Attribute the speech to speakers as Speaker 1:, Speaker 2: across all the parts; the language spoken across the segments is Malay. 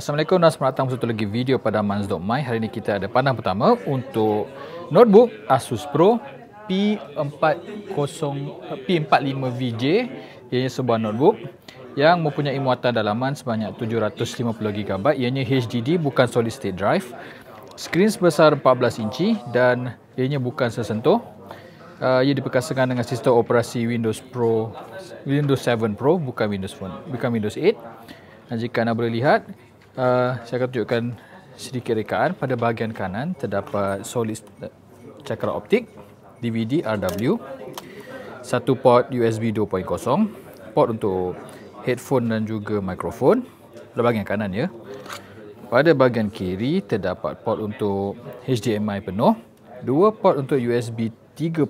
Speaker 1: Assalamualaikum dan selamat datang satu lagi video pada Manz.my. Hari ini kita ada pandang pertama untuk notebook Asus Pro P40 P45VJ ianya sebuah notebook yang mempunyai muatan dalaman sebanyak 750GB ianya HDD bukan solid state drive skrin sebesar 14 inci dan ianya bukan sesentuh uh, ia diperkasakan dengan sistem operasi Windows Pro Windows 7 Pro bukan Windows Phone bukan Windows 8 dan jika anda boleh lihat uh, saya akan tunjukkan sedikit rekaan pada bahagian kanan terdapat solid cakera optik DVD RW satu port USB 2.0 port untuk headphone dan juga mikrofon pada bahagian kanan ya pada bahagian kiri terdapat port untuk HDMI penuh dua port untuk USB 3.0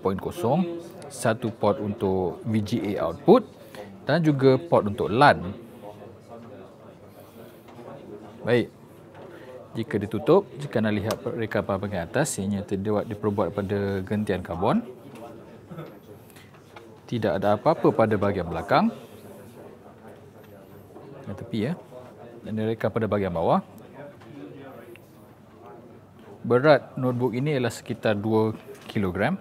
Speaker 1: satu port untuk VGA output dan juga port untuk LAN Baik. Jika ditutup, jika anda lihat reka bahagian atas, ianya terdapat diperbuat pada gentian karbon. Tidak ada apa-apa pada bahagian belakang. Yang tepi ya. Dan reka pada bahagian bawah. Berat notebook ini ialah sekitar 2 kg.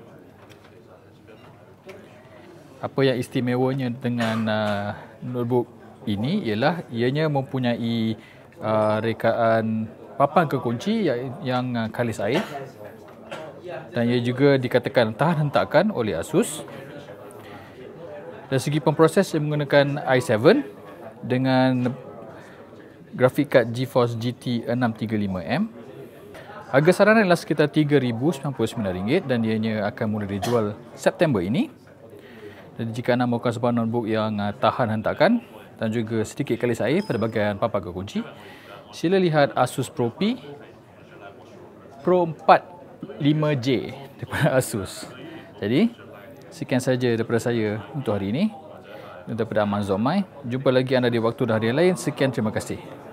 Speaker 1: Apa yang istimewanya dengan uh, notebook ini ialah ianya mempunyai Uh, rekaan papan kekunci yang uh, kalis air dan ia juga dikatakan tahan hentakan oleh Asus dari segi pemproses ia menggunakan i7 dengan grafik kad GeForce GT635M harga saranan adalah sekitar RM3,099 dan ianya akan mula dijual September ini jadi jika anda mahu sebuah notebook yang uh, tahan hentakan dan juga sedikit kalis air pada bahagian papan kunci. Sila lihat Asus Pro P Pro 45J daripada Asus. Jadi, sekian saja daripada saya untuk hari ini. Daripada Aman Zomai. Jumpa lagi anda di waktu dan hari lain. Sekian terima kasih.